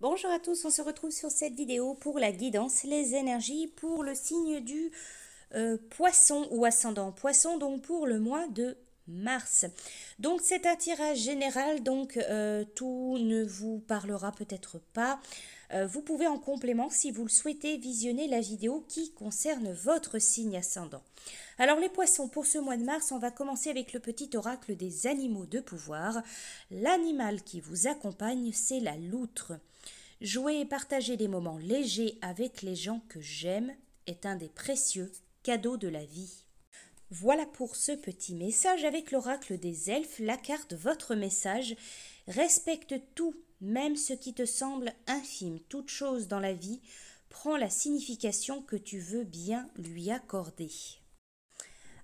Bonjour à tous, on se retrouve sur cette vidéo pour la guidance, les énergies pour le signe du euh, poisson ou ascendant poisson, donc pour le mois de mars. Donc c'est un tirage général, donc euh, tout ne vous parlera peut-être pas. Euh, vous pouvez en complément, si vous le souhaitez, visionner la vidéo qui concerne votre signe ascendant. Alors les poissons, pour ce mois de mars, on va commencer avec le petit oracle des animaux de pouvoir. L'animal qui vous accompagne, c'est la loutre. Jouer et partager des moments légers avec les gens que j'aime est un des précieux cadeaux de la vie. Voilà pour ce petit message avec l'oracle des elfes, la carte votre message. Respecte tout, même ce qui te semble infime, toute chose dans la vie, prends la signification que tu veux bien lui accorder.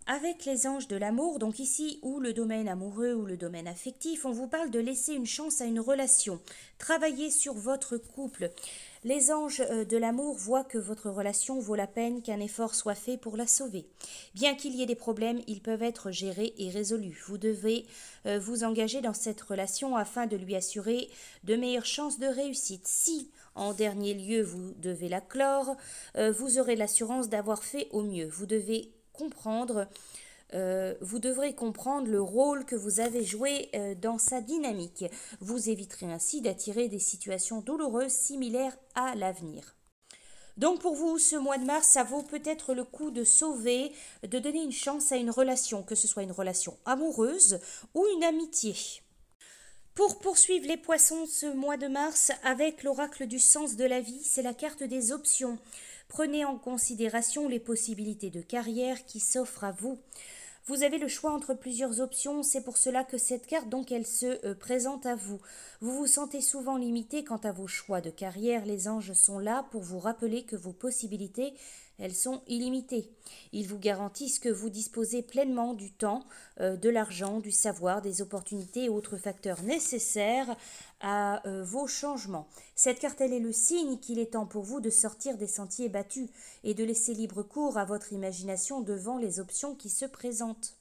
Avec les anges de l'amour, donc ici ou le domaine amoureux ou le domaine affectif, on vous parle de laisser une chance à une relation, travailler sur votre couple. Les anges euh, de l'amour voient que votre relation vaut la peine qu'un effort soit fait pour la sauver. Bien qu'il y ait des problèmes, ils peuvent être gérés et résolus. Vous devez euh, vous engager dans cette relation afin de lui assurer de meilleures chances de réussite. Si, en dernier lieu, vous devez la clore, euh, vous aurez l'assurance d'avoir fait au mieux. Vous devez comprendre, euh, vous devrez comprendre le rôle que vous avez joué euh, dans sa dynamique. Vous éviterez ainsi d'attirer des situations douloureuses similaires à l'avenir. Donc pour vous, ce mois de mars, ça vaut peut-être le coup de sauver, de donner une chance à une relation, que ce soit une relation amoureuse ou une amitié. Pour poursuivre les poissons ce mois de mars avec l'oracle du sens de la vie, c'est la carte des options. Prenez en considération les possibilités de carrière qui s'offrent à vous. Vous avez le choix entre plusieurs options, c'est pour cela que cette carte, donc, elle se euh, présente à vous. Vous vous sentez souvent limité quant à vos choix de carrière, les anges sont là pour vous rappeler que vos possibilités elles sont illimitées. Ils vous garantissent que vous disposez pleinement du temps, euh, de l'argent, du savoir, des opportunités et autres facteurs nécessaires à euh, vos changements. Cette carte, elle est le signe qu'il est temps pour vous de sortir des sentiers battus et de laisser libre cours à votre imagination devant les options qui se présentent.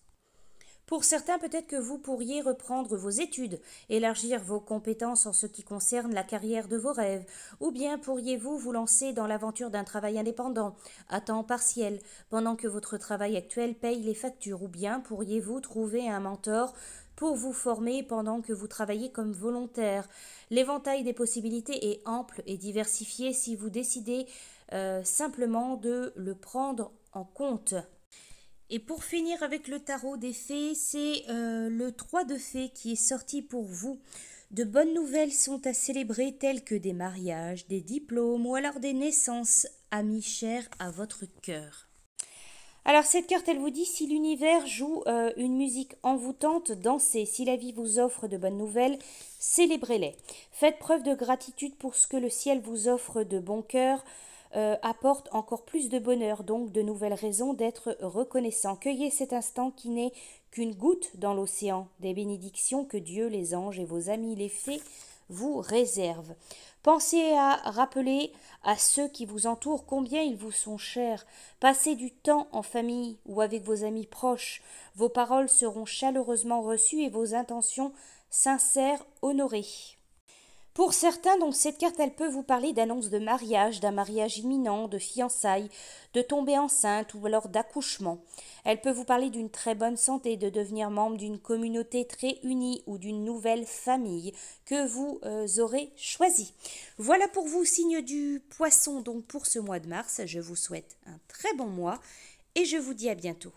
Pour certains, peut-être que vous pourriez reprendre vos études, élargir vos compétences en ce qui concerne la carrière de vos rêves, ou bien pourriez-vous vous lancer dans l'aventure d'un travail indépendant, à temps partiel, pendant que votre travail actuel paye les factures, ou bien pourriez-vous trouver un mentor pour vous former pendant que vous travaillez comme volontaire. L'éventail des possibilités est ample et diversifié si vous décidez euh, simplement de le prendre en compte. Et pour finir avec le tarot des fées, c'est euh, le 3 de fées qui est sorti pour vous. De bonnes nouvelles sont à célébrer telles que des mariages, des diplômes ou alors des naissances, amis chers à votre cœur. Alors cette carte, elle vous dit si l'univers joue euh, une musique envoûtante, dansez. Si la vie vous offre de bonnes nouvelles, célébrez-les. Faites preuve de gratitude pour ce que le ciel vous offre de bon cœur. Euh, apporte encore plus de bonheur, donc de nouvelles raisons d'être reconnaissant. Cueillez cet instant qui n'est qu'une goutte dans l'océan des bénédictions que Dieu, les anges et vos amis les fées vous réservent. Pensez à rappeler à ceux qui vous entourent combien ils vous sont chers. Passez du temps en famille ou avec vos amis proches. Vos paroles seront chaleureusement reçues et vos intentions sincères honorées. Pour certains, donc, cette carte, elle peut vous parler d'annonces de mariage, d'un mariage imminent, de fiançailles, de tomber enceinte ou alors d'accouchement. Elle peut vous parler d'une très bonne santé, de devenir membre d'une communauté très unie ou d'une nouvelle famille que vous euh, aurez choisie. Voilà pour vous, signe du poisson, donc pour ce mois de mars. Je vous souhaite un très bon mois et je vous dis à bientôt.